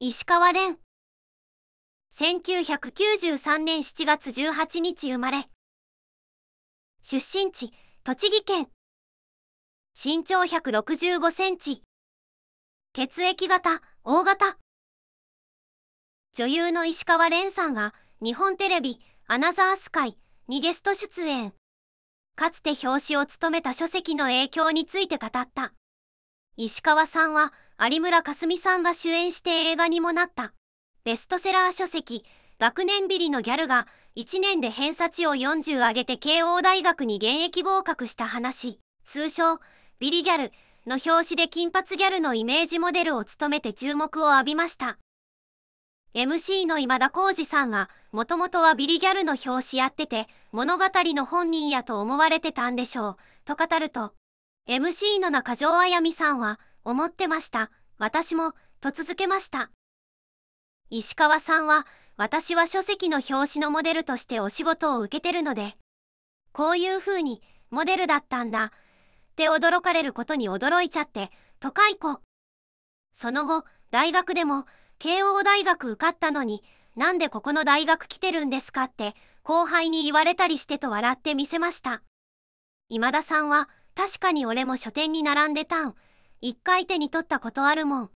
石川蓮1993年7月18日生まれ出身地栃木県身長165センチ血液型大型女優の石川蓮さんが日本テレビ「アナザースカイ」にゲスト出演かつて表紙を務めた書籍の影響について語った石川さんは「有村架純さんが主演して映画にもなったベストセラー書籍学年ビリのギャルが1年で偏差値を40上げて慶応大学に現役合格した話通称ビリギャルの表紙で金髪ギャルのイメージモデルを務めて注目を浴びました MC の今田耕司さんがもともとはビリギャルの表紙やってて物語の本人やと思われてたんでしょうと語ると MC の中条あやみさんは思ってました。私も、と続けました。石川さんは、私は書籍の表紙のモデルとしてお仕事を受けてるので、こういう風に、モデルだったんだ、って驚かれることに驚いちゃって、都会子。その後、大学でも、慶応大学受かったのに、なんでここの大学来てるんですかって、後輩に言われたりしてと笑ってみせました。今田さんは、確かに俺も書店に並んでたん。一回手に取ったことあるもん。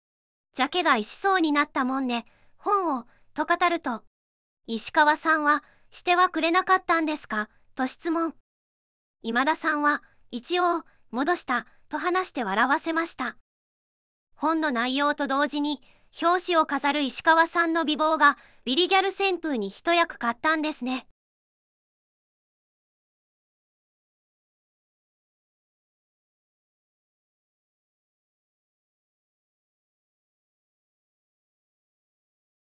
ジャケが石そうになったもんね、本を、と語ると。石川さんは、してはくれなかったんですか、と質問。今田さんは、一応、戻した、と話して笑わせました。本の内容と同時に、表紙を飾る石川さんの美貌が、ビリギャル旋風に一役買ったんですね。